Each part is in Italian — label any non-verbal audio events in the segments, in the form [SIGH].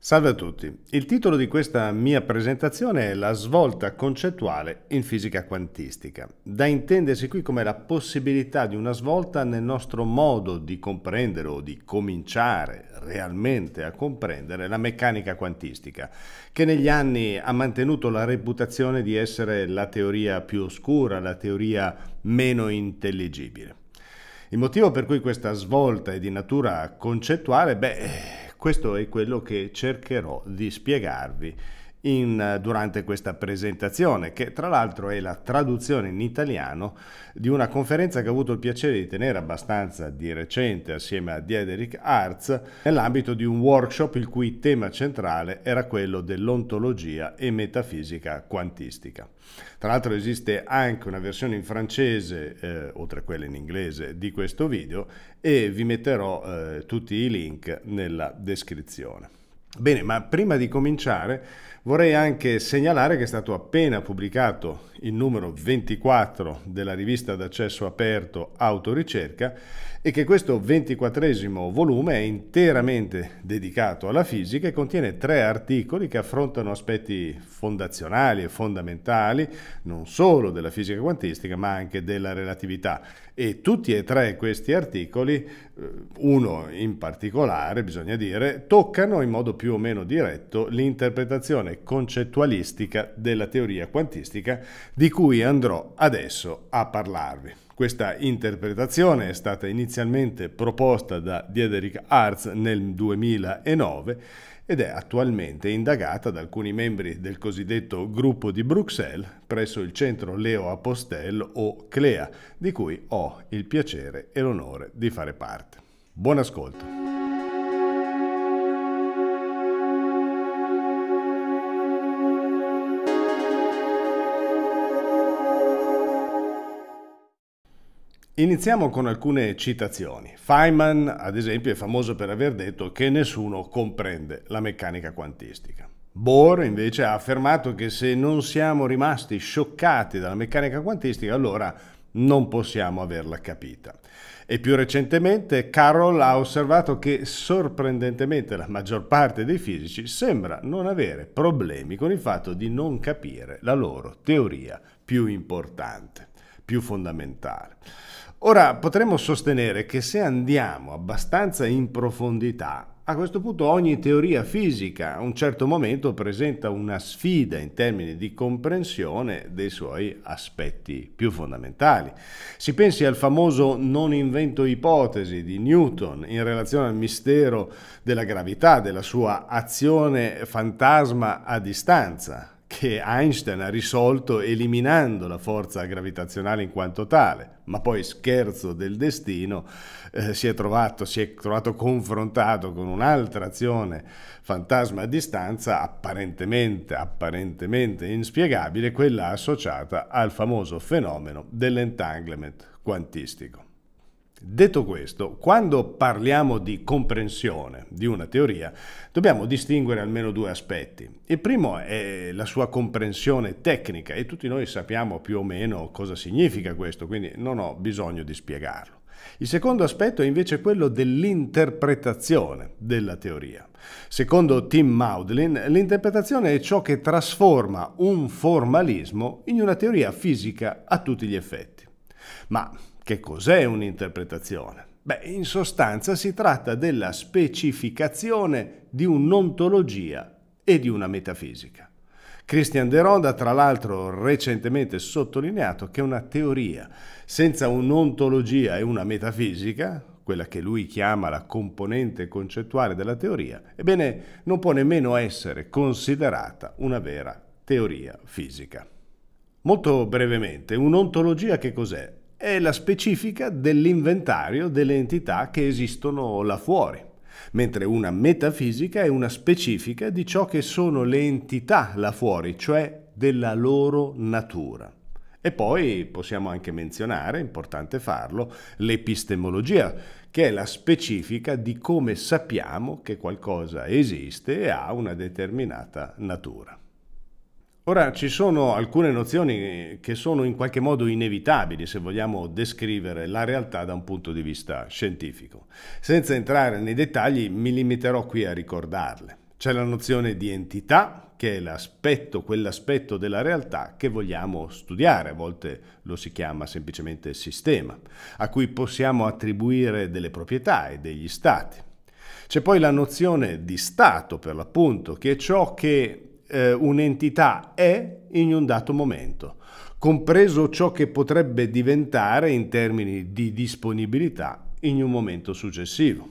Salve a tutti. Il titolo di questa mia presentazione è La svolta concettuale in fisica quantistica, da intendersi qui come la possibilità di una svolta nel nostro modo di comprendere o di cominciare realmente a comprendere la meccanica quantistica, che negli anni ha mantenuto la reputazione di essere la teoria più oscura, la teoria meno intelligibile. Il motivo per cui questa svolta è di natura concettuale, beh, questo è quello che cercherò di spiegarvi in, durante questa presentazione, che tra l'altro è la traduzione in italiano di una conferenza che ho avuto il piacere di tenere abbastanza di recente assieme a Diederik Arz nell'ambito di un workshop il cui tema centrale era quello dell'ontologia e metafisica quantistica. Tra l'altro esiste anche una versione in francese, eh, oltre a quella in inglese, di questo video e vi metterò eh, tutti i link nella descrizione. Bene, ma prima di cominciare Vorrei anche segnalare che è stato appena pubblicato il numero 24 della rivista d'accesso aperto Autoricerca e che questo ventiquattresimo volume è interamente dedicato alla fisica e contiene tre articoli che affrontano aspetti fondazionali e fondamentali non solo della fisica quantistica ma anche della relatività e tutti e tre questi articoli, eh, uno in particolare bisogna dire, toccano in modo più o meno diretto l'interpretazione concettualistica della teoria quantistica di cui andrò adesso a parlarvi. Questa interpretazione è stata inizialmente proposta da Diederik Arz nel 2009 ed è attualmente indagata da alcuni membri del cosiddetto gruppo di Bruxelles presso il centro Leo Apostel o CLEA, di cui ho il piacere e l'onore di fare parte. Buon ascolto! Iniziamo con alcune citazioni. Feynman, ad esempio, è famoso per aver detto che nessuno comprende la meccanica quantistica. Bohr invece ha affermato che se non siamo rimasti scioccati dalla meccanica quantistica, allora non possiamo averla capita. E più recentemente Carroll ha osservato che sorprendentemente la maggior parte dei fisici sembra non avere problemi con il fatto di non capire la loro teoria più importante, più fondamentale. Ora potremmo sostenere che se andiamo abbastanza in profondità, a questo punto ogni teoria fisica a un certo momento presenta una sfida in termini di comprensione dei suoi aspetti più fondamentali. Si pensi al famoso non invento ipotesi di Newton in relazione al mistero della gravità, della sua azione fantasma a distanza che Einstein ha risolto eliminando la forza gravitazionale in quanto tale, ma poi scherzo del destino eh, si, è trovato, si è trovato confrontato con un'altra azione fantasma a distanza apparentemente, apparentemente inspiegabile, quella associata al famoso fenomeno dell'entanglement quantistico. Detto questo, quando parliamo di comprensione di una teoria, dobbiamo distinguere almeno due aspetti. Il primo è la sua comprensione tecnica e tutti noi sappiamo più o meno cosa significa questo, quindi non ho bisogno di spiegarlo. Il secondo aspetto è invece quello dell'interpretazione della teoria. Secondo Tim Maudlin, l'interpretazione è ciò che trasforma un formalismo in una teoria fisica a tutti gli effetti. Ma che cos'è un'interpretazione? Beh, in sostanza si tratta della specificazione di un'ontologia e di una metafisica. Christian De Ronda, tra l'altro, recentemente sottolineato che una teoria senza un'ontologia e una metafisica, quella che lui chiama la componente concettuale della teoria, ebbene non può nemmeno essere considerata una vera teoria fisica. Molto brevemente, un'ontologia che cos'è? è la specifica dell'inventario delle entità che esistono là fuori, mentre una metafisica è una specifica di ciò che sono le entità là fuori, cioè della loro natura. E poi possiamo anche menzionare, importante farlo, l'epistemologia, che è la specifica di come sappiamo che qualcosa esiste e ha una determinata natura. Ora ci sono alcune nozioni che sono in qualche modo inevitabili se vogliamo descrivere la realtà da un punto di vista scientifico. Senza entrare nei dettagli mi limiterò qui a ricordarle. C'è la nozione di entità, che è l'aspetto, quell'aspetto della realtà che vogliamo studiare, a volte lo si chiama semplicemente sistema, a cui possiamo attribuire delle proprietà e degli stati. C'è poi la nozione di stato, per l'appunto, che è ciò che eh, un'entità è in un dato momento, compreso ciò che potrebbe diventare in termini di disponibilità in un momento successivo.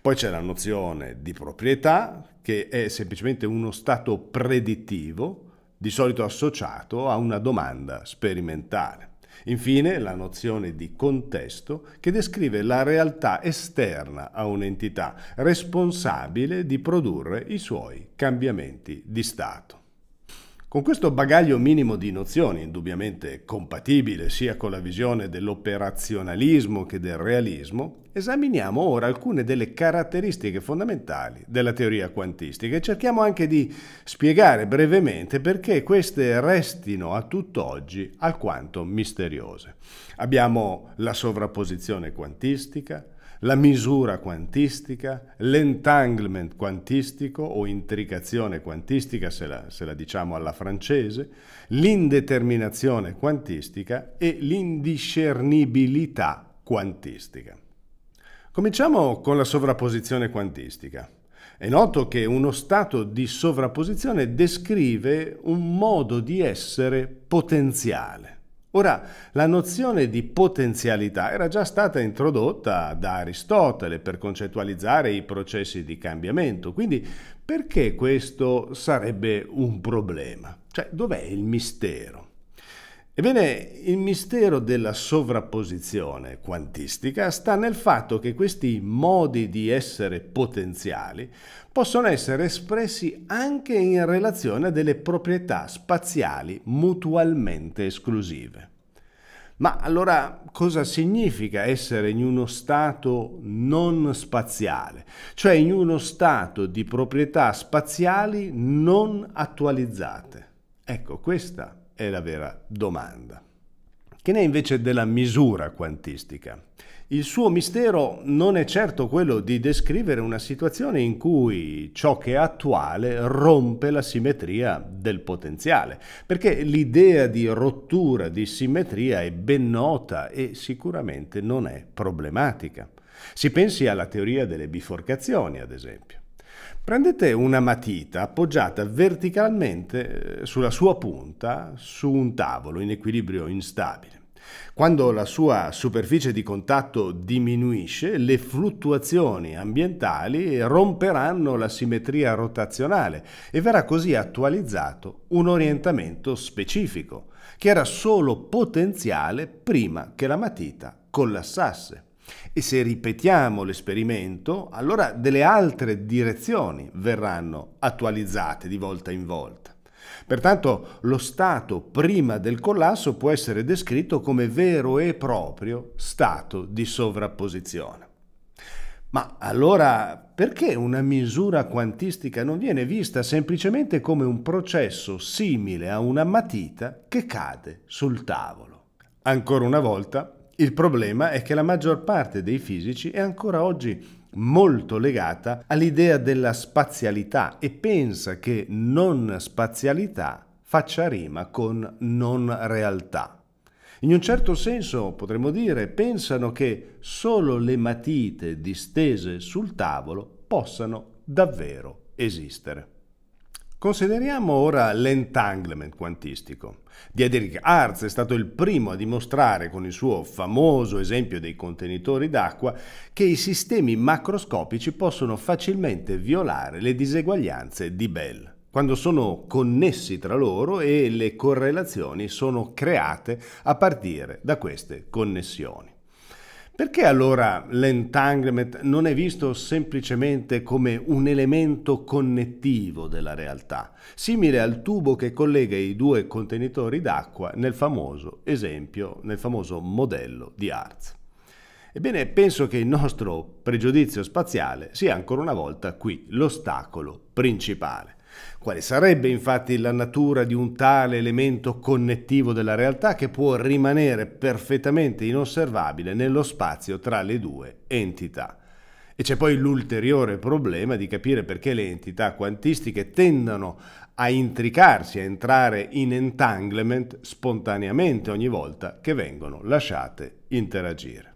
Poi c'è la nozione di proprietà, che è semplicemente uno stato predittivo, di solito associato a una domanda sperimentale. Infine la nozione di contesto che descrive la realtà esterna a un'entità responsabile di produrre i suoi cambiamenti di stato. Con questo bagaglio minimo di nozioni, indubbiamente compatibile sia con la visione dell'operazionalismo che del realismo, esaminiamo ora alcune delle caratteristiche fondamentali della teoria quantistica e cerchiamo anche di spiegare brevemente perché queste restino a tutt'oggi alquanto misteriose. Abbiamo la sovrapposizione quantistica, la misura quantistica, l'entanglement quantistico o intricazione quantistica, se la, se la diciamo alla francese, l'indeterminazione quantistica e l'indiscernibilità quantistica. Cominciamo con la sovrapposizione quantistica. È noto che uno stato di sovrapposizione descrive un modo di essere potenziale. Ora, la nozione di potenzialità era già stata introdotta da Aristotele per concettualizzare i processi di cambiamento, quindi perché questo sarebbe un problema? Cioè, dov'è il mistero? Ebbene, il mistero della sovrapposizione quantistica sta nel fatto che questi modi di essere potenziali possono essere espressi anche in relazione a delle proprietà spaziali mutualmente esclusive. Ma allora cosa significa essere in uno stato non spaziale, cioè in uno stato di proprietà spaziali non attualizzate? Ecco, questa è è la vera domanda. Che ne è invece della misura quantistica? Il suo mistero non è certo quello di descrivere una situazione in cui ciò che è attuale rompe la simmetria del potenziale, perché l'idea di rottura di simmetria è ben nota e sicuramente non è problematica. Si pensi alla teoria delle biforcazioni, ad esempio. Prendete una matita appoggiata verticalmente eh, sulla sua punta su un tavolo in equilibrio instabile. Quando la sua superficie di contatto diminuisce, le fluttuazioni ambientali romperanno la simmetria rotazionale e verrà così attualizzato un orientamento specifico, che era solo potenziale prima che la matita collassasse. E se ripetiamo l'esperimento, allora delle altre direzioni verranno attualizzate di volta in volta. Pertanto lo stato prima del collasso può essere descritto come vero e proprio stato di sovrapposizione. Ma allora perché una misura quantistica non viene vista semplicemente come un processo simile a una matita che cade sul tavolo? Ancora una volta il problema è che la maggior parte dei fisici è ancora oggi molto legata all'idea della spazialità e pensa che non spazialità faccia rima con non realtà. In un certo senso, potremmo dire, pensano che solo le matite distese sul tavolo possano davvero esistere. Consideriamo ora l'entanglement quantistico. Diedrich Arz è stato il primo a dimostrare con il suo famoso esempio dei contenitori d'acqua che i sistemi macroscopici possono facilmente violare le diseguaglianze di Bell quando sono connessi tra loro e le correlazioni sono create a partire da queste connessioni. Perché allora l'entanglement non è visto semplicemente come un elemento connettivo della realtà, simile al tubo che collega i due contenitori d'acqua nel famoso esempio, nel famoso modello di Arz? Ebbene, penso che il nostro pregiudizio spaziale sia ancora una volta qui l'ostacolo principale. Quale sarebbe infatti la natura di un tale elemento connettivo della realtà che può rimanere perfettamente inosservabile nello spazio tra le due entità? E c'è poi l'ulteriore problema di capire perché le entità quantistiche tendano a intricarsi, a entrare in entanglement spontaneamente ogni volta che vengono lasciate interagire.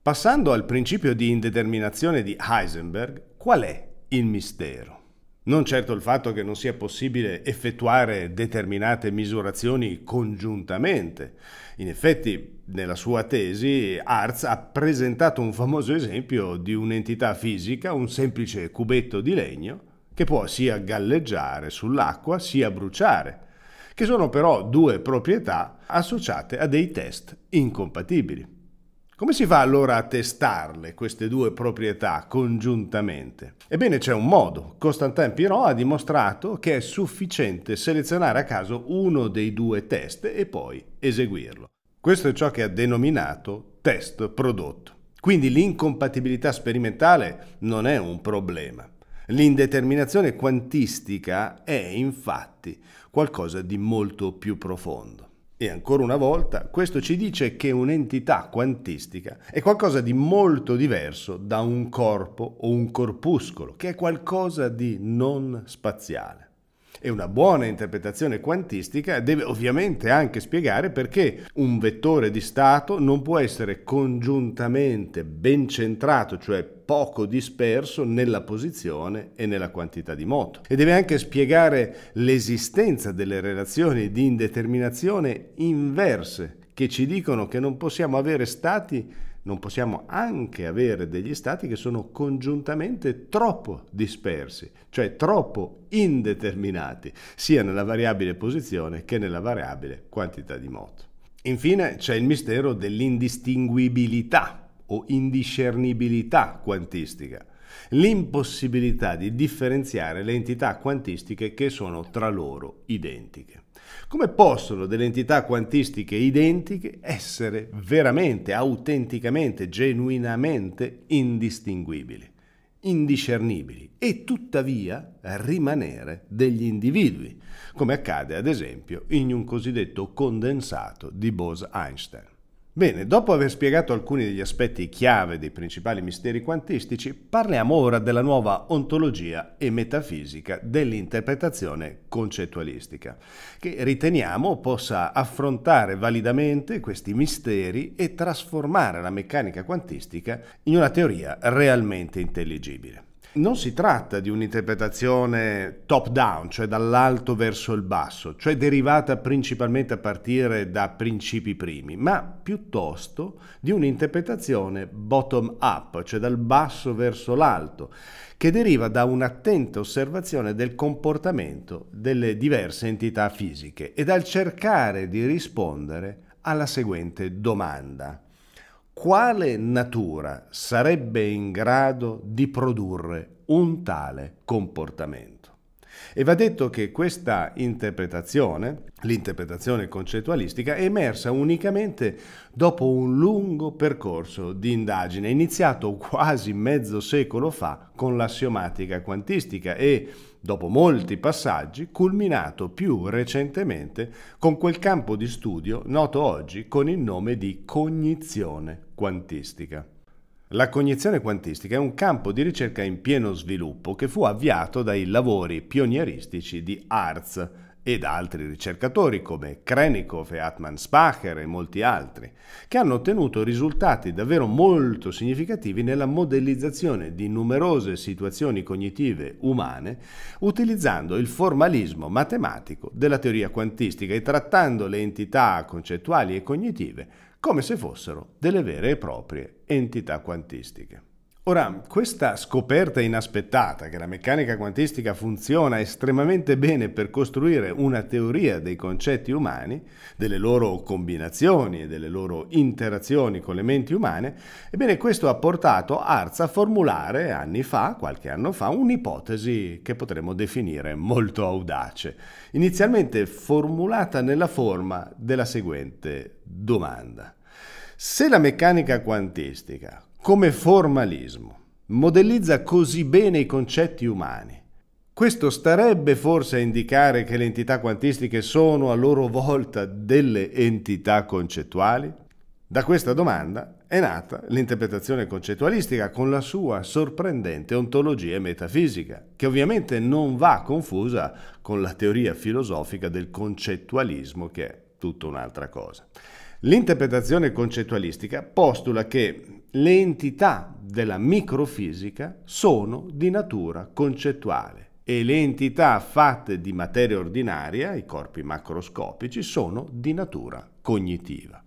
Passando al principio di indeterminazione di Heisenberg, qual è il mistero? Non certo il fatto che non sia possibile effettuare determinate misurazioni congiuntamente. In effetti, nella sua tesi, Arz ha presentato un famoso esempio di un'entità fisica, un semplice cubetto di legno, che può sia galleggiare sull'acqua sia bruciare, che sono però due proprietà associate a dei test incompatibili. Come si fa allora a testarle queste due proprietà congiuntamente? Ebbene c'è un modo. Constantin Pirot ha dimostrato che è sufficiente selezionare a caso uno dei due test e poi eseguirlo. Questo è ciò che ha denominato test prodotto. Quindi l'incompatibilità sperimentale non è un problema. L'indeterminazione quantistica è infatti qualcosa di molto più profondo. E ancora una volta, questo ci dice che un'entità quantistica è qualcosa di molto diverso da un corpo o un corpuscolo, che è qualcosa di non spaziale e una buona interpretazione quantistica deve ovviamente anche spiegare perché un vettore di stato non può essere congiuntamente ben centrato, cioè poco disperso nella posizione e nella quantità di moto. E deve anche spiegare l'esistenza delle relazioni di indeterminazione inverse che ci dicono che non possiamo avere stati non possiamo anche avere degli stati che sono congiuntamente troppo dispersi, cioè troppo indeterminati, sia nella variabile posizione che nella variabile quantità di moto. Infine c'è il mistero dell'indistinguibilità o indiscernibilità quantistica, l'impossibilità di differenziare le entità quantistiche che sono tra loro identiche. Come possono delle entità quantistiche identiche essere veramente, autenticamente, genuinamente indistinguibili, indiscernibili e tuttavia rimanere degli individui, come accade ad esempio in un cosiddetto condensato di Bose-Einstein? Bene, dopo aver spiegato alcuni degli aspetti chiave dei principali misteri quantistici, parliamo ora della nuova ontologia e metafisica dell'interpretazione concettualistica, che riteniamo possa affrontare validamente questi misteri e trasformare la meccanica quantistica in una teoria realmente intelligibile. Non si tratta di un'interpretazione top-down, cioè dall'alto verso il basso, cioè derivata principalmente a partire da principi primi, ma piuttosto di un'interpretazione bottom-up, cioè dal basso verso l'alto, che deriva da un'attenta osservazione del comportamento delle diverse entità fisiche e dal cercare di rispondere alla seguente domanda quale natura sarebbe in grado di produrre un tale comportamento? E va detto che questa interpretazione, l'interpretazione concettualistica, è emersa unicamente dopo un lungo percorso di indagine, iniziato quasi mezzo secolo fa con l'assiomatica quantistica e dopo molti passaggi, culminato più recentemente con quel campo di studio noto oggi con il nome di cognizione quantistica. La cognizione quantistica è un campo di ricerca in pieno sviluppo che fu avviato dai lavori pionieristici di Arz, e da altri ricercatori come Krenikov e Atman Spacher e molti altri, che hanno ottenuto risultati davvero molto significativi nella modellizzazione di numerose situazioni cognitive umane utilizzando il formalismo matematico della teoria quantistica e trattando le entità concettuali e cognitive come se fossero delle vere e proprie entità quantistiche. Ora, questa scoperta inaspettata che la meccanica quantistica funziona estremamente bene per costruire una teoria dei concetti umani, delle loro combinazioni e delle loro interazioni con le menti umane, ebbene questo ha portato Arz a formulare anni fa, qualche anno fa, un'ipotesi che potremmo definire molto audace, inizialmente formulata nella forma della seguente domanda. Se la meccanica quantistica come formalismo. Modellizza così bene i concetti umani. Questo starebbe forse a indicare che le entità quantistiche sono a loro volta delle entità concettuali? Da questa domanda è nata l'interpretazione concettualistica con la sua sorprendente ontologia metafisica, che ovviamente non va confusa con la teoria filosofica del concettualismo, che è tutta un'altra cosa. L'interpretazione concettualistica postula che le entità della microfisica sono di natura concettuale e le entità fatte di materia ordinaria, i corpi macroscopici, sono di natura cognitiva.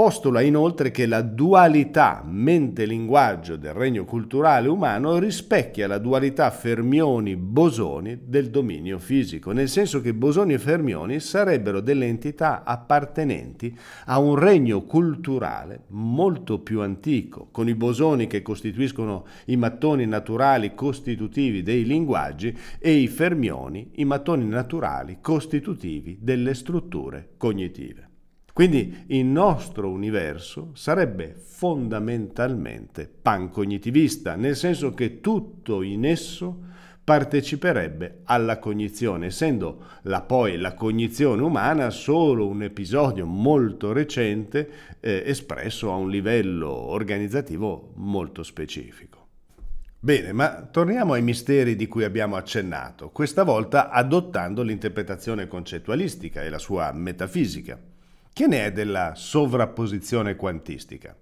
Postula inoltre che la dualità mente-linguaggio del regno culturale umano rispecchia la dualità Fermioni-Bosoni del dominio fisico, nel senso che Bosoni e Fermioni sarebbero delle entità appartenenti a un regno culturale molto più antico, con i bosoni che costituiscono i mattoni naturali costitutivi dei linguaggi e i fermioni i mattoni naturali costitutivi delle strutture cognitive. Quindi il nostro universo sarebbe fondamentalmente pancognitivista, nel senso che tutto in esso parteciperebbe alla cognizione, essendo la, poi la cognizione umana solo un episodio molto recente eh, espresso a un livello organizzativo molto specifico. Bene, ma torniamo ai misteri di cui abbiamo accennato, questa volta adottando l'interpretazione concettualistica e la sua metafisica. Che ne è della sovrapposizione quantistica?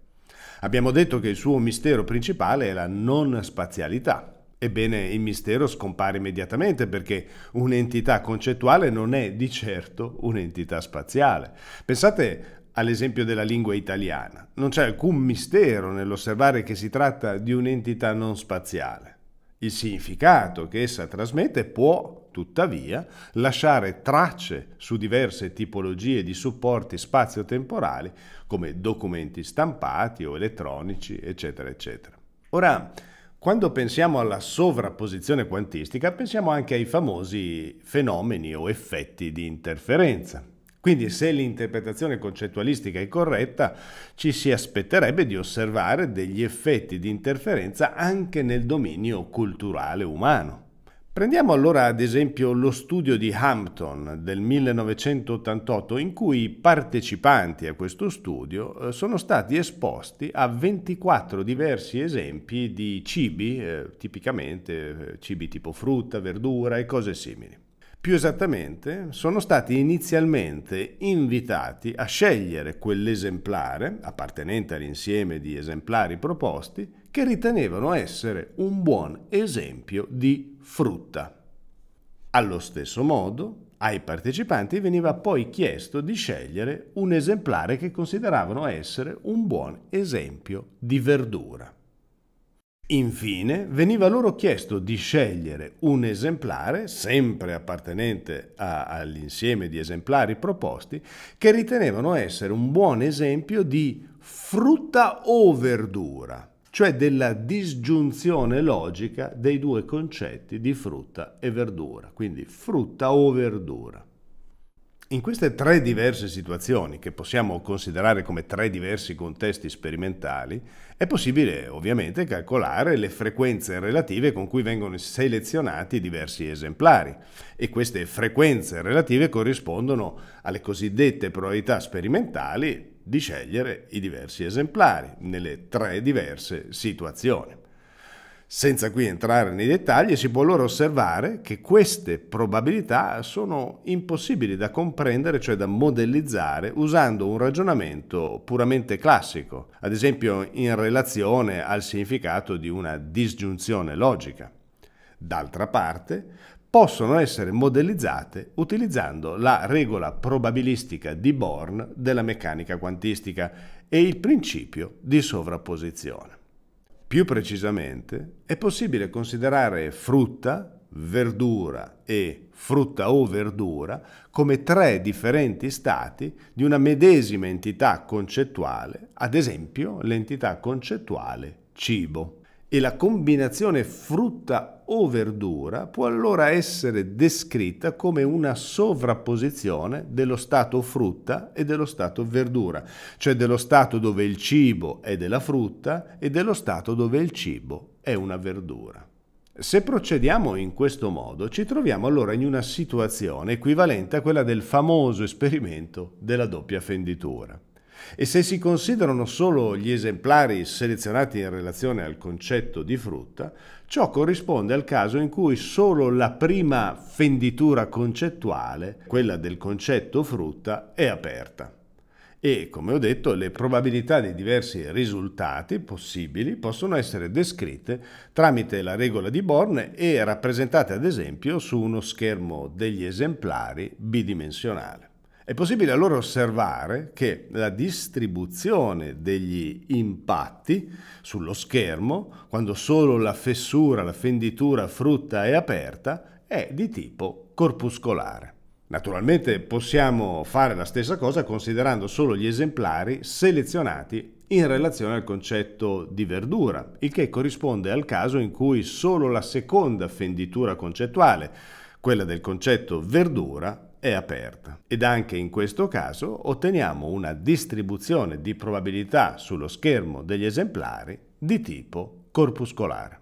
Abbiamo detto che il suo mistero principale è la non spazialità. Ebbene, il mistero scompare immediatamente perché un'entità concettuale non è di certo un'entità spaziale. Pensate all'esempio della lingua italiana. Non c'è alcun mistero nell'osservare che si tratta di un'entità non spaziale. Il significato che essa trasmette può, tuttavia, lasciare tracce su diverse tipologie di supporti spazio-temporali come documenti stampati o elettronici, eccetera, eccetera. Ora, quando pensiamo alla sovrapposizione quantistica, pensiamo anche ai famosi fenomeni o effetti di interferenza. Quindi se l'interpretazione concettualistica è corretta, ci si aspetterebbe di osservare degli effetti di interferenza anche nel dominio culturale umano. Prendiamo allora ad esempio lo studio di Hampton del 1988 in cui i partecipanti a questo studio eh, sono stati esposti a 24 diversi esempi di cibi, eh, tipicamente eh, cibi tipo frutta, verdura e cose simili. Più esattamente, sono stati inizialmente invitati a scegliere quell'esemplare, appartenente all'insieme di esemplari proposti, che ritenevano essere un buon esempio di frutta. Allo stesso modo, ai partecipanti veniva poi chiesto di scegliere un esemplare che consideravano essere un buon esempio di verdura. Infine, veniva loro chiesto di scegliere un esemplare, sempre appartenente all'insieme di esemplari proposti, che ritenevano essere un buon esempio di frutta o verdura, cioè della disgiunzione logica dei due concetti di frutta e verdura, quindi frutta o verdura. In queste tre diverse situazioni, che possiamo considerare come tre diversi contesti sperimentali, è possibile ovviamente calcolare le frequenze relative con cui vengono selezionati diversi esemplari e queste frequenze relative corrispondono alle cosiddette probabilità sperimentali di scegliere i diversi esemplari nelle tre diverse situazioni. Senza qui entrare nei dettagli, si può allora osservare che queste probabilità sono impossibili da comprendere, cioè da modellizzare, usando un ragionamento puramente classico, ad esempio in relazione al significato di una disgiunzione logica. D'altra parte, possono essere modellizzate utilizzando la regola probabilistica di Born della meccanica quantistica e il principio di sovrapposizione. Più precisamente, è possibile considerare frutta, verdura e frutta o verdura come tre differenti stati di una medesima entità concettuale, ad esempio l'entità concettuale cibo e la combinazione frutta o verdura può allora essere descritta come una sovrapposizione dello stato frutta e dello stato verdura, cioè dello stato dove il cibo è della frutta e dello stato dove il cibo è una verdura. Se procediamo in questo modo ci troviamo allora in una situazione equivalente a quella del famoso esperimento della doppia fenditura. E se si considerano solo gli esemplari selezionati in relazione al concetto di frutta, ciò corrisponde al caso in cui solo la prima fenditura concettuale, quella del concetto frutta, è aperta e, come ho detto, le probabilità di diversi risultati possibili possono essere descritte tramite la regola di Born e rappresentate ad esempio su uno schermo degli esemplari bidimensionale. È possibile allora osservare che la distribuzione degli impatti sullo schermo, quando solo la fessura, la fenditura frutta è aperta, è di tipo corpuscolare. Naturalmente possiamo fare la stessa cosa considerando solo gli esemplari selezionati in relazione al concetto di verdura, il che corrisponde al caso in cui solo la seconda fenditura concettuale, quella del concetto verdura, è aperta. Ed anche in questo caso otteniamo una distribuzione di probabilità sullo schermo degli esemplari di tipo corpuscolare.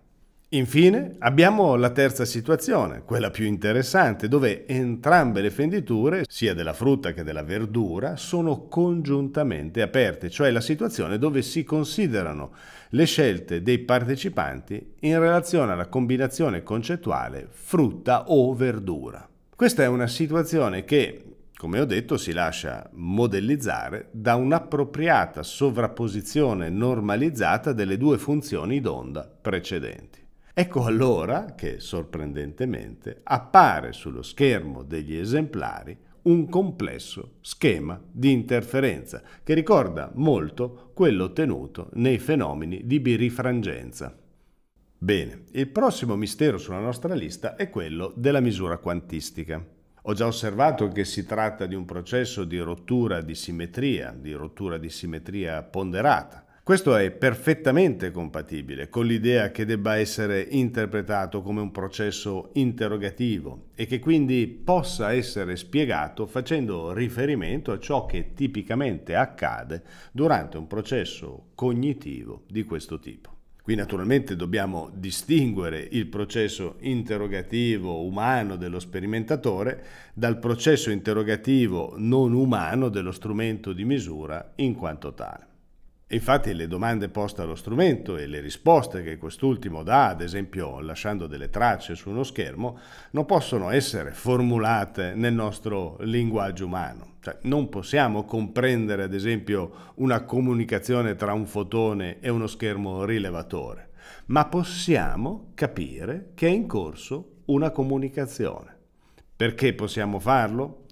Infine abbiamo la terza situazione, quella più interessante, dove entrambe le fenditure, sia della frutta che della verdura, sono congiuntamente aperte, cioè la situazione dove si considerano le scelte dei partecipanti in relazione alla combinazione concettuale frutta o verdura. Questa è una situazione che, come ho detto, si lascia modellizzare da un'appropriata sovrapposizione normalizzata delle due funzioni d'onda precedenti. Ecco allora che, sorprendentemente, appare sullo schermo degli esemplari un complesso schema di interferenza che ricorda molto quello ottenuto nei fenomeni di birifrangenza. Bene, il prossimo mistero sulla nostra lista è quello della misura quantistica. Ho già osservato che si tratta di un processo di rottura di simmetria, di rottura di simmetria ponderata. Questo è perfettamente compatibile con l'idea che debba essere interpretato come un processo interrogativo e che quindi possa essere spiegato facendo riferimento a ciò che tipicamente accade durante un processo cognitivo di questo tipo. Qui naturalmente dobbiamo distinguere il processo interrogativo umano dello sperimentatore dal processo interrogativo non umano dello strumento di misura in quanto tale. Infatti le domande poste allo strumento e le risposte che quest'ultimo dà, ad esempio lasciando delle tracce su uno schermo, non possono essere formulate nel nostro linguaggio umano. Cioè, non possiamo comprendere, ad esempio, una comunicazione tra un fotone e uno schermo rilevatore, ma possiamo capire che è in corso una comunicazione. Perché possiamo farlo?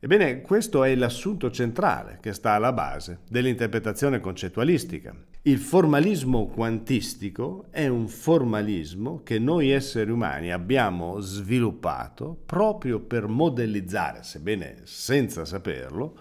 Ebbene, questo è l'assunto centrale che sta alla base dell'interpretazione concettualistica, il formalismo quantistico è un formalismo che noi esseri umani abbiamo sviluppato proprio per modellizzare, sebbene senza saperlo,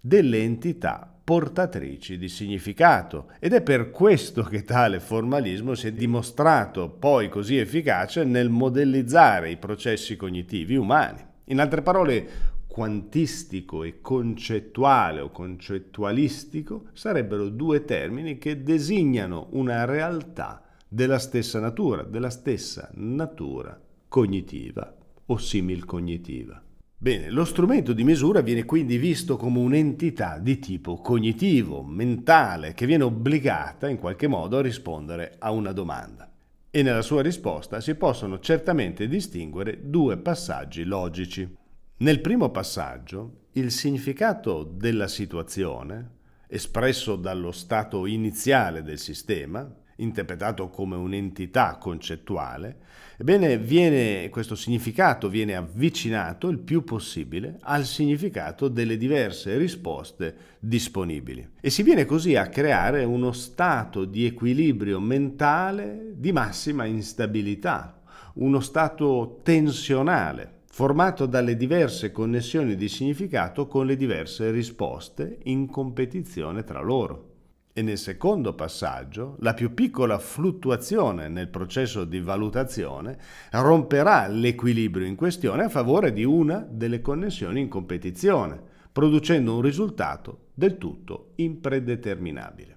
delle entità portatrici di significato ed è per questo che tale formalismo si è dimostrato poi così efficace nel modellizzare i processi cognitivi umani. In altre parole, quantistico e concettuale o concettualistico sarebbero due termini che designano una realtà della stessa natura, della stessa natura cognitiva o similcognitiva. Bene, lo strumento di misura viene quindi visto come un'entità di tipo cognitivo, mentale, che viene obbligata in qualche modo a rispondere a una domanda. E nella sua risposta si possono certamente distinguere due passaggi logici. Nel primo passaggio il significato della situazione, espresso dallo stato iniziale del sistema, interpretato come un'entità concettuale, ebbene viene, questo significato viene avvicinato il più possibile al significato delle diverse risposte disponibili e si viene così a creare uno stato di equilibrio mentale di massima instabilità, uno stato tensionale formato dalle diverse connessioni di significato con le diverse risposte in competizione tra loro. E nel secondo passaggio, la più piccola fluttuazione nel processo di valutazione romperà l'equilibrio in questione a favore di una delle connessioni in competizione, producendo un risultato del tutto impredeterminabile.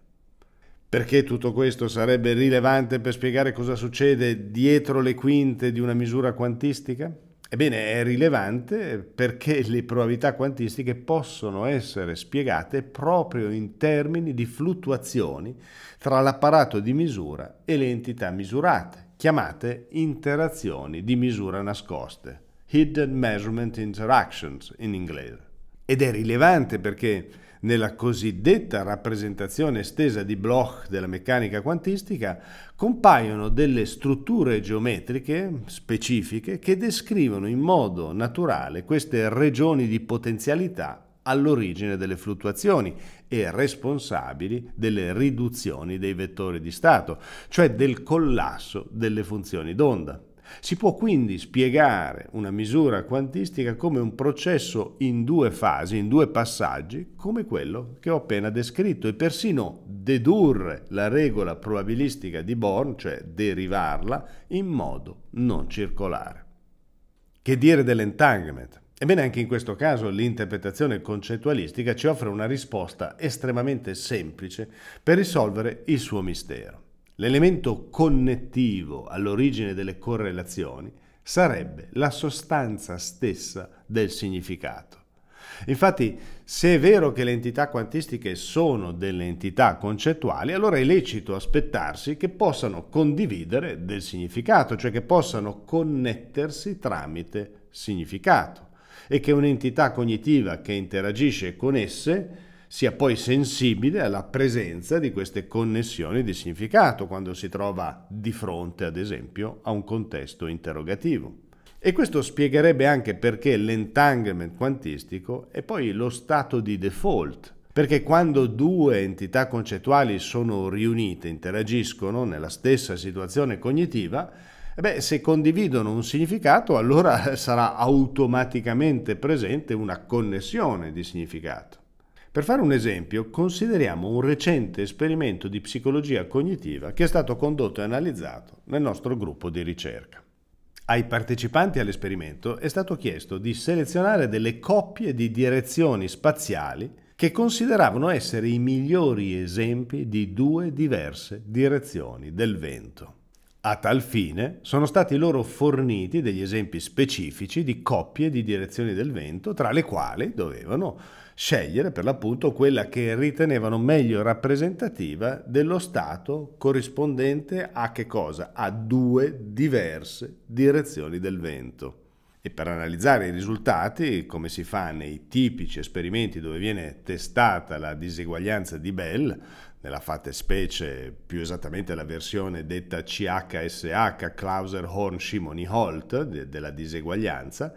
Perché tutto questo sarebbe rilevante per spiegare cosa succede dietro le quinte di una misura quantistica? Ebbene, è rilevante perché le probabilità quantistiche possono essere spiegate proprio in termini di fluttuazioni tra l'apparato di misura e le entità misurate, chiamate interazioni di misura nascoste, Hidden Measurement Interactions in inglese. Ed è rilevante perché nella cosiddetta rappresentazione estesa di Bloch della meccanica quantistica, compaiono delle strutture geometriche specifiche che descrivono in modo naturale queste regioni di potenzialità all'origine delle fluttuazioni e responsabili delle riduzioni dei vettori di stato, cioè del collasso delle funzioni d'onda. Si può quindi spiegare una misura quantistica come un processo in due fasi, in due passaggi, come quello che ho appena descritto, e persino dedurre la regola probabilistica di Born, cioè derivarla, in modo non circolare. Che dire dell'entanglement? Ebbene, anche in questo caso l'interpretazione concettualistica ci offre una risposta estremamente semplice per risolvere il suo mistero. L'elemento connettivo all'origine delle correlazioni sarebbe la sostanza stessa del significato. Infatti, se è vero che le entità quantistiche sono delle entità concettuali, allora è lecito aspettarsi che possano condividere del significato, cioè che possano connettersi tramite significato e che un'entità cognitiva che interagisce con esse sia poi sensibile alla presenza di queste connessioni di significato quando si trova di fronte, ad esempio, a un contesto interrogativo. E questo spiegherebbe anche perché l'entanglement quantistico è poi lo stato di default, perché quando due entità concettuali sono riunite, interagiscono nella stessa situazione cognitiva, eh beh, se condividono un significato allora [LAUGHS] sarà automaticamente presente una connessione di significato. Per fare un esempio, consideriamo un recente esperimento di psicologia cognitiva che è stato condotto e analizzato nel nostro gruppo di ricerca. Ai partecipanti all'esperimento è stato chiesto di selezionare delle coppie di direzioni spaziali che consideravano essere i migliori esempi di due diverse direzioni del vento. A tal fine sono stati loro forniti degli esempi specifici di coppie di direzioni del vento tra le quali dovevano scegliere per l'appunto quella che ritenevano meglio rappresentativa dello Stato corrispondente a che cosa? A due diverse direzioni del vento. E per analizzare i risultati, come si fa nei tipici esperimenti dove viene testata la diseguaglianza di Bell, nella fattispecie più esattamente la versione detta CHSH Clauser Horn Shimoni Holt de- della diseguaglianza,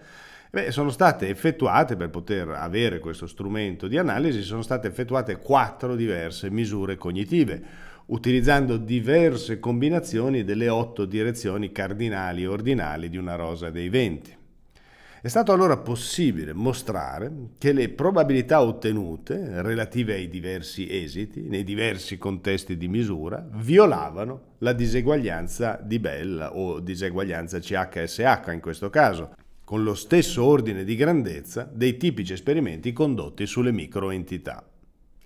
Beh, sono state effettuate, per poter avere questo strumento di analisi, sono state effettuate quattro diverse misure cognitive, utilizzando diverse combinazioni delle otto direzioni cardinali e ordinali di una rosa dei venti. È stato allora possibile mostrare che le probabilità ottenute relative ai diversi esiti, nei diversi contesti di misura, violavano la diseguaglianza di Bell o diseguaglianza CHSH in questo caso, con lo stesso ordine di grandezza dei tipici esperimenti condotti sulle microentità.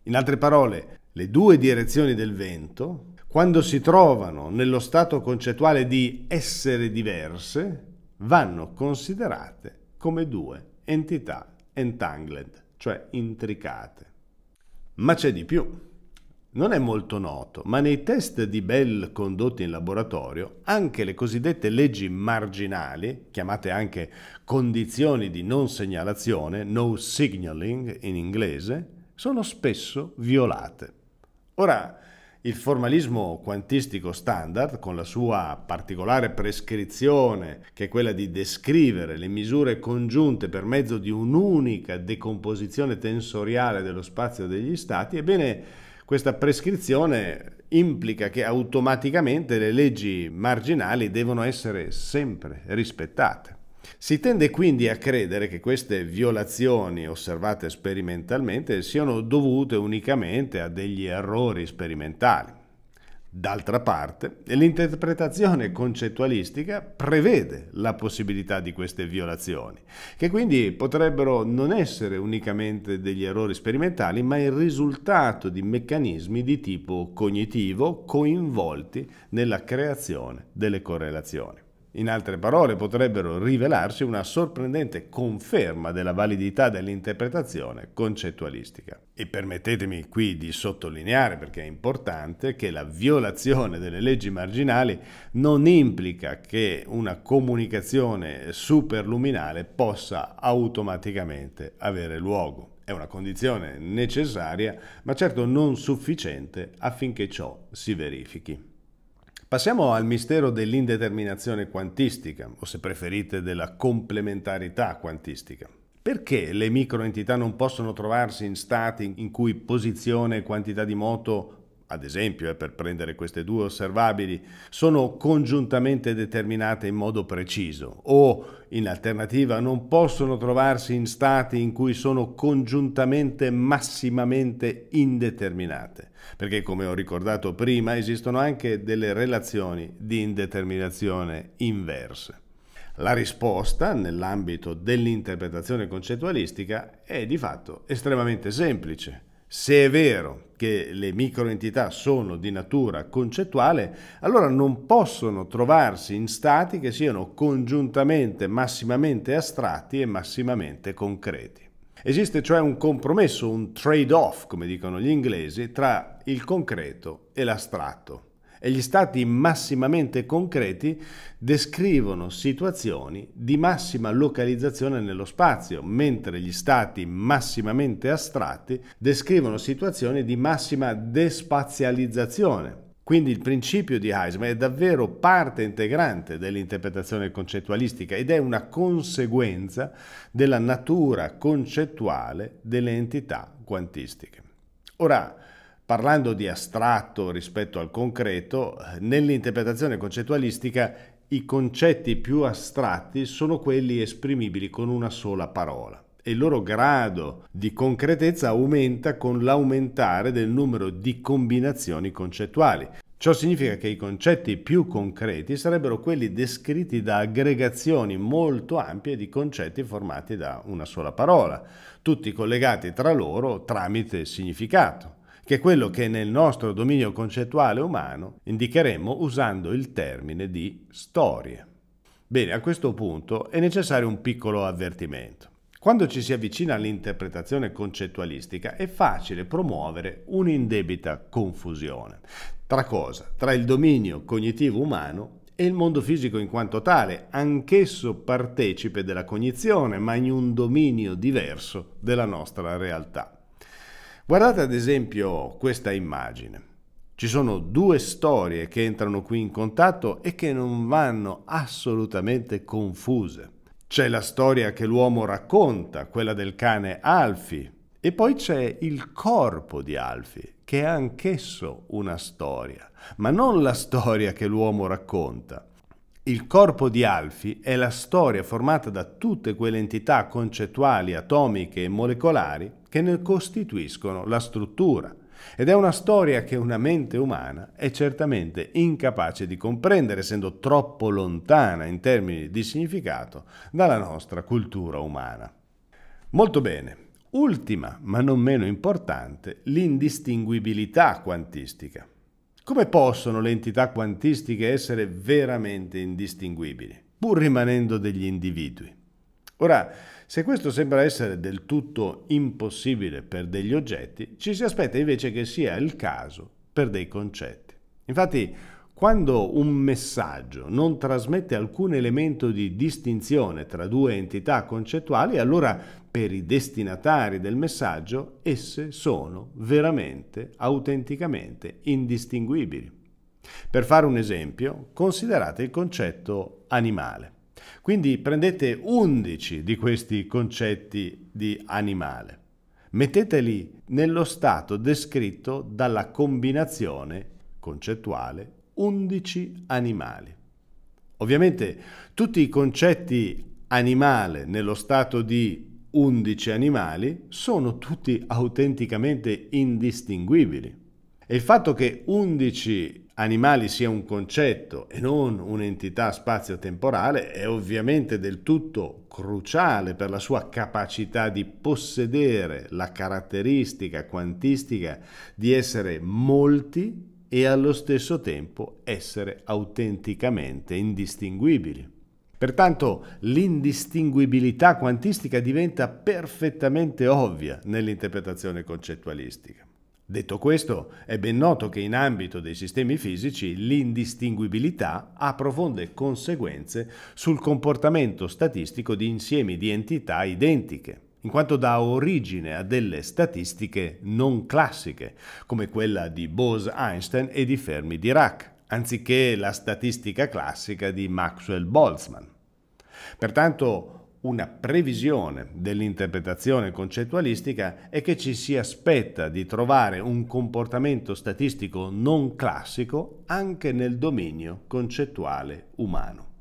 In altre parole, le due direzioni del vento, quando si trovano nello stato concettuale di essere diverse, vanno considerate come due entità entangled, cioè intricate. Ma c'è di più. Non è molto noto, ma nei test di Bell condotti in laboratorio, anche le cosiddette leggi marginali, chiamate anche condizioni di non segnalazione, no signaling in inglese, sono spesso violate. Ora, il formalismo quantistico standard, con la sua particolare prescrizione, che è quella di descrivere le misure congiunte per mezzo di un'unica decomposizione tensoriale dello spazio degli stati, ebbene, questa prescrizione implica che automaticamente le leggi marginali devono essere sempre rispettate. Si tende quindi a credere che queste violazioni osservate sperimentalmente siano dovute unicamente a degli errori sperimentali. D'altra parte, l'interpretazione concettualistica prevede la possibilità di queste violazioni, che quindi potrebbero non essere unicamente degli errori sperimentali, ma il risultato di meccanismi di tipo cognitivo coinvolti nella creazione delle correlazioni. In altre parole, potrebbero rivelarsi una sorprendente conferma della validità dell'interpretazione concettualistica. E permettetemi qui di sottolineare, perché è importante, che la violazione delle leggi marginali non implica che una comunicazione superluminale possa automaticamente avere luogo. È una condizione necessaria, ma certo non sufficiente affinché ciò si verifichi. Passiamo al mistero dell'indeterminazione quantistica, o se preferite della complementarità quantistica. Perché le microentità non possono trovarsi in stati in cui posizione e quantità di moto ad esempio eh, per prendere queste due osservabili, sono congiuntamente determinate in modo preciso o in alternativa non possono trovarsi in stati in cui sono congiuntamente massimamente indeterminate, perché come ho ricordato prima esistono anche delle relazioni di indeterminazione inverse. La risposta, nell'ambito dell'interpretazione concettualistica, è di fatto estremamente semplice se è vero che le microentità sono di natura concettuale, allora non possono trovarsi in stati che siano congiuntamente massimamente astratti e massimamente concreti. Esiste cioè un compromesso, un trade-off, come dicono gli inglesi, tra il concreto e l'astratto e gli stati massimamente concreti descrivono situazioni di massima localizzazione nello spazio, mentre gli stati massimamente astratti descrivono situazioni di massima despazializzazione. Quindi il principio di Heisman è davvero parte integrante dell'interpretazione concettualistica ed è una conseguenza della natura concettuale delle entità quantistiche. Ora, Parlando di astratto rispetto al concreto, nell'interpretazione concettualistica i concetti più astratti sono quelli esprimibili con una sola parola e il loro grado di concretezza aumenta con l'aumentare del numero di combinazioni concettuali. Ciò significa che i concetti più concreti sarebbero quelli descritti da aggregazioni molto ampie di concetti formati da una sola parola, tutti collegati tra loro tramite significato che è quello che nel nostro dominio concettuale umano indicheremmo usando il termine di storie. Bene, a questo punto è necessario un piccolo avvertimento. Quando ci si avvicina all'interpretazione concettualistica è facile promuovere un'indebita confusione. Tra cosa? Tra il dominio cognitivo umano e il mondo fisico in quanto tale, anch'esso partecipe della cognizione, ma in un dominio diverso della nostra realtà. Guardate ad esempio questa immagine. Ci sono due storie che entrano qui in contatto e che non vanno assolutamente confuse. C'è la storia che l'uomo racconta, quella del cane Alfi, e poi c'è il corpo di Alfi, che è anch'esso una storia, ma non la storia che l'uomo racconta. Il corpo di Alfi è la storia formata da tutte quelle entità concettuali, atomiche e molecolari che ne costituiscono la struttura. Ed è una storia che una mente umana è certamente incapace di comprendere, essendo troppo lontana in termini di significato dalla nostra cultura umana. Molto bene. Ultima, ma non meno importante, l'indistinguibilità quantistica. Come possono le entità quantistiche essere veramente indistinguibili, pur rimanendo degli individui? Ora, se questo sembra essere del tutto impossibile per degli oggetti, ci si aspetta invece che sia il caso per dei concetti. Infatti, quando un messaggio non trasmette alcun elemento di distinzione tra due entità concettuali, allora per i destinatari del messaggio esse sono veramente, autenticamente indistinguibili. Per fare un esempio, considerate il concetto animale. Quindi prendete 11 di questi concetti di animale. Metteteli nello stato descritto dalla combinazione concettuale 11 animali. Ovviamente tutti i concetti animale nello stato di 11 animali sono tutti autenticamente indistinguibili. E il fatto che 11 animali sia un concetto e non un'entità spazio-temporale è ovviamente del tutto cruciale per la sua capacità di possedere la caratteristica quantistica di essere molti e allo stesso tempo essere autenticamente indistinguibili. Pertanto l'indistinguibilità quantistica diventa perfettamente ovvia nell'interpretazione concettualistica. Detto questo, è ben noto che in ambito dei sistemi fisici l'indistinguibilità ha profonde conseguenze sul comportamento statistico di insiemi di entità identiche, in quanto dà origine a delle statistiche non classiche, come quella di Bose-Einstein e di Fermi-Dirac, anziché la statistica classica di Maxwell-Boltzmann. Pertanto una previsione dell'interpretazione concettualistica è che ci si aspetta di trovare un comportamento statistico non classico anche nel dominio concettuale umano.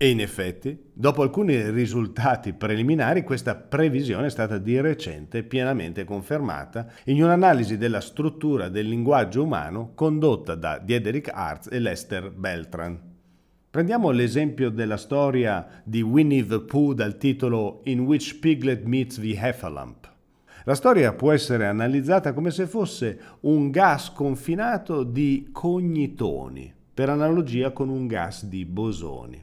E in effetti, dopo alcuni risultati preliminari, questa previsione è stata di recente pienamente confermata in un'analisi della struttura del linguaggio umano condotta da Diederik Arz e Lester Beltran. Prendiamo l'esempio della storia di Winnie the Pooh dal titolo In which Piglet meets the Heffalump. La storia può essere analizzata come se fosse un gas confinato di cognitoni, per analogia con un gas di bosoni,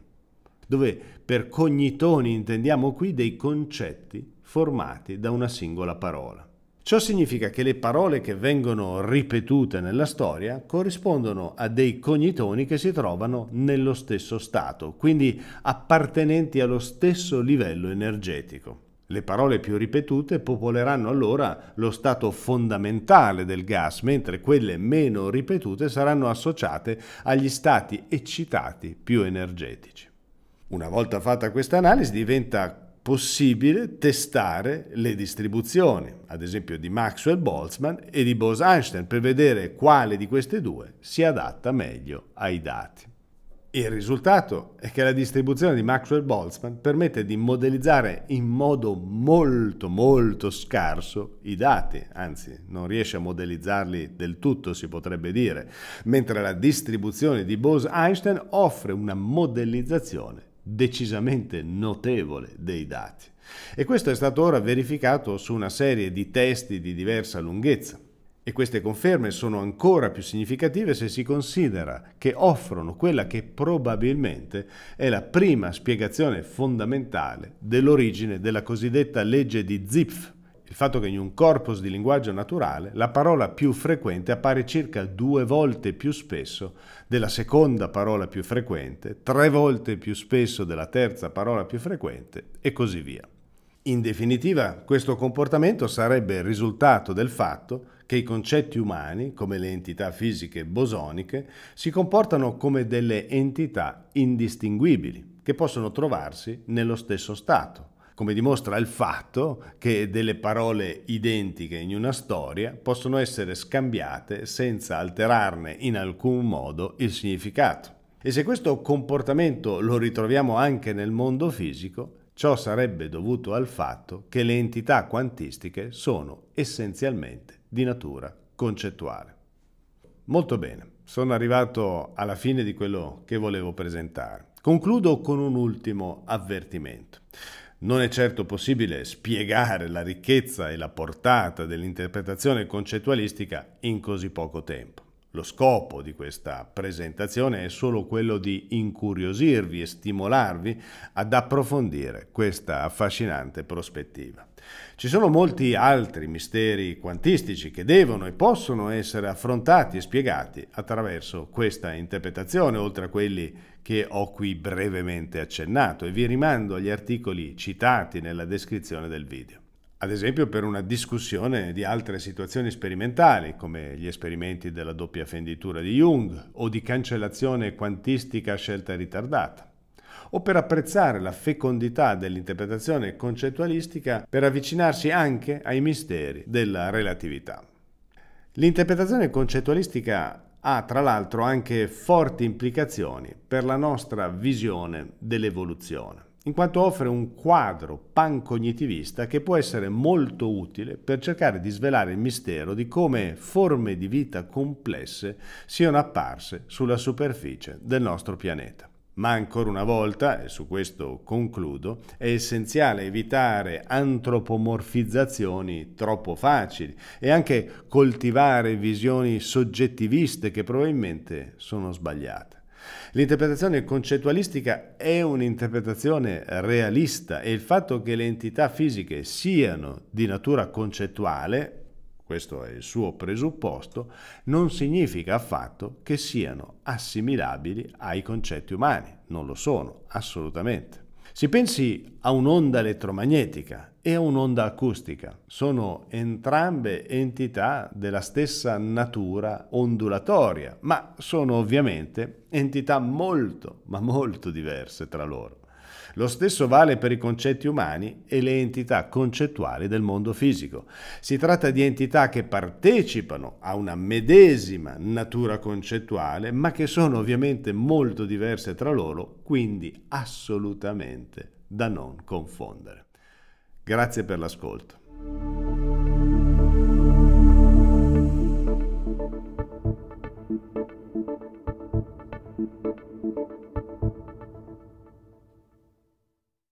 dove per cognitoni intendiamo qui dei concetti formati da una singola parola. Ciò significa che le parole che vengono ripetute nella storia corrispondono a dei cognitoni che si trovano nello stesso stato, quindi appartenenti allo stesso livello energetico. Le parole più ripetute popoleranno allora lo stato fondamentale del gas, mentre quelle meno ripetute saranno associate agli stati eccitati più energetici. Una volta fatta questa analisi diventa possibile testare le distribuzioni, ad esempio di Maxwell Boltzmann e di Bose-Einstein, per vedere quale di queste due si adatta meglio ai dati. Il risultato è che la distribuzione di Maxwell-Boltzmann permette di modellizzare in modo molto molto scarso i dati, anzi non riesce a modellizzarli del tutto si potrebbe dire, mentre la distribuzione di Bose-Einstein offre una modellizzazione decisamente notevole dei dati. E questo è stato ora verificato su una serie di testi di diversa lunghezza. E queste conferme sono ancora più significative se si considera che offrono quella che probabilmente è la prima spiegazione fondamentale dell'origine della cosiddetta legge di Zipf, il fatto che in un corpus di linguaggio naturale la parola più frequente appare circa due volte più spesso della seconda parola più frequente, tre volte più spesso della terza parola più frequente e così via. In definitiva, questo comportamento sarebbe il risultato del fatto che i concetti umani, come le entità fisiche bosoniche, si comportano come delle entità indistinguibili, che possono trovarsi nello stesso stato, come dimostra il fatto che delle parole identiche in una storia possono essere scambiate senza alterarne in alcun modo il significato. E se questo comportamento lo ritroviamo anche nel mondo fisico, ciò sarebbe dovuto al fatto che le entità quantistiche sono essenzialmente di natura concettuale. Molto bene, sono arrivato alla fine di quello che volevo presentare. Concludo con un ultimo avvertimento. Non è certo possibile spiegare la ricchezza e la portata dell'interpretazione concettualistica in così poco tempo. Lo scopo di questa presentazione è solo quello di incuriosirvi e stimolarvi ad approfondire questa affascinante prospettiva. Ci sono molti altri misteri quantistici che devono e possono essere affrontati e spiegati attraverso questa interpretazione, oltre a quelli che ho qui brevemente accennato e vi rimando agli articoli citati nella descrizione del video ad esempio per una discussione di altre situazioni sperimentali, come gli esperimenti della doppia fenditura di Jung o di cancellazione quantistica a scelta ritardata o per apprezzare la fecondità dell'interpretazione concettualistica per avvicinarsi anche ai misteri della relatività. L'interpretazione concettualistica ha tra l'altro anche forti implicazioni per la nostra visione dell'evoluzione, in quanto offre un quadro pancognitivista che può essere molto utile per cercare di svelare il mistero di come forme di vita complesse siano apparse sulla superficie del nostro pianeta. Ma ancora una volta, e su questo concludo, è essenziale evitare antropomorfizzazioni troppo facili e anche coltivare visioni soggettiviste che probabilmente sono sbagliate. L'interpretazione concettualistica è un'interpretazione realista e il fatto che le entità fisiche siano di natura concettuale questo è il suo presupposto, non significa affatto che siano assimilabili ai concetti umani, non lo sono assolutamente. Si pensi a un'onda elettromagnetica e a un'onda acustica, sono entrambe entità della stessa natura ondulatoria, ma sono ovviamente entità molto, ma molto diverse tra loro. Lo stesso vale per i concetti umani e le entità concettuali del mondo fisico. Si tratta di entità che partecipano a una medesima natura concettuale, ma che sono ovviamente molto diverse tra loro, quindi assolutamente da non confondere. Grazie per l'ascolto.